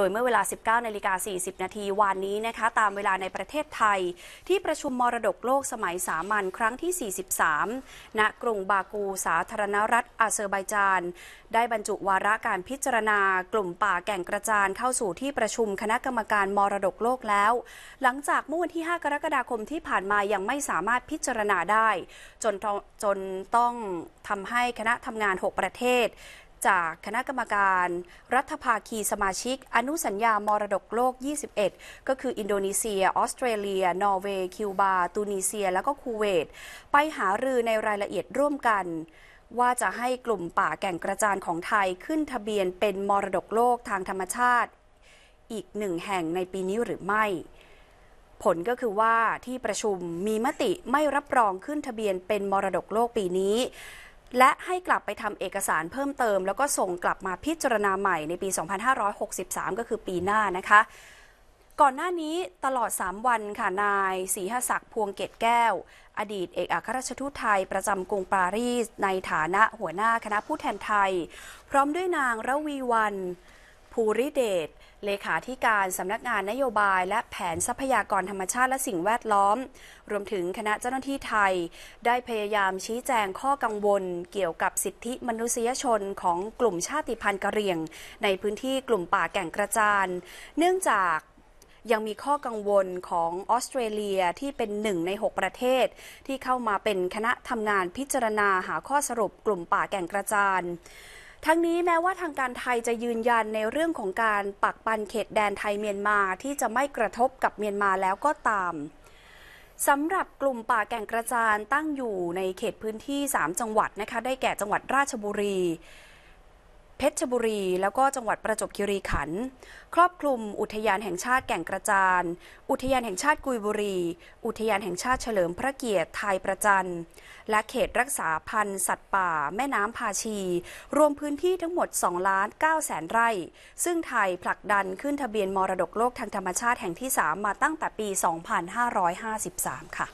โดยเมื่อเวลา 19นาฬิกา40 นาทีวานนี้นะคะ ตามเวลาในประเทศไทย ที่ประชุมมรดกโลกสมัยสามัญครั้งที่ 43 ณ กรุงบากูสาธารณรัฐอาเซอร์ไบาจาน ได้บรรจุวาระการพิจารณากลุ่มป่าแก่งกระจานเข้าสู่ที่ประชุมคณะกรรมการมรดกโลกแล้ว หลังจากเมื่อวันที่ 5 กรกฎาคมที่ผ่านมายังไม่สามารถพิจารณาได้ จนจนต้องทำให้คณะทำงาน 6 ประเทศจากคณะกรรมการ รัฐภาคีสมาชิกอนุสัญญามรดกโลก 21 ก็คืออินโดนีเซีย ออสเตรเลีย นอร์เวย์คิวบา ตูนิเซีย แล้วก็คูเวต ไปหารือในรายละเอียดร่วมกัน ว่าจะให้กลุ่มป่าแก่งกระจานของไทยขึ้นทะเบียนเป็นมรดกโลกทางธรรมชาติ อีกหนึ่งแห่งในปีนี้หรือไม่ ผลก็คือว่าที่ประชุมมีมติไม่รับรองขึ้นทะเบียนเป็นมรดกโลกปีนี้และให้กลับไปทำเอกสารเพิ่มเติมแล้วก็ส่งกลับมาพิจารณาใหม่ในปี 2563 ก็คือปีหน้านะคะ ก่อนหน้านี้ตลอด 3 วันค่ะ นายศรีหศักดิ์พวงเกตแก้ว อดีตเอกอัครราชทูตไทย ประจำกรุงปารีส ในฐานะหัวหน้าคณะผู้แทนไทย พร้อมด้วยนางระวีวันภูริเดชเลขาธิการสำนักงานนโยบายและแผนทรัพยากรธรรมชาติและสิ่งแวดล้อม รวมถึงคณะเจ้าหน้าที่ไทยได้พยายามชี้แจงข้อกังวล เกี่ยวกับสิทธิมนุษยชนของกลุ่มชาติพันธุ์กะเหรี่ยงในพื้นที่กลุ่มป่าแก่งกระจาน เนื่องจากยังมีข้อกังวลของออสเตรเลียที่เป็นหนึ่งใน 6 ประเทศ ที่เข้ามาเป็นคณะทำงานพิจารณาหาข้อสรุปกลุ่มป่าแก่งกระจานทั้งนี้แม้ว่าทางการไทยจะยืนยันในเรื่องของการปักปันเขตแดนไทยเมียนมาที่จะไม่กระทบกับเมียนมาแล้วก็ตามสำหรับกลุ่มป่าแก่งกระจานตั้งอยู่ในเขตพื้นที่ 3 จังหวัดนะคะ ได้แก่จังหวัดราชบุรีเพชรบุรีแล้วก็จังหวัดประจวบคีรีขันธ์ครอบคลุมอุทยานแห่งชาติแก่งกระจาน อุทยานแห่งชาติกุยบุรี อุทยานแห่งชาติเฉลิมพระเกียรติไทยประจัน และเขตรักษาพันธุ์ สัตว์ป่า แม่น้ำพาชี รวมพื้นที่ทั้งหมด2ล้าน9แสนไร่ ซึ่งไทยผลักดันขึ้นทะเบียนมรดกโลกทางธรรมชาติแห่งที่3มาตั้งแต่ปี 2553 ค่ะ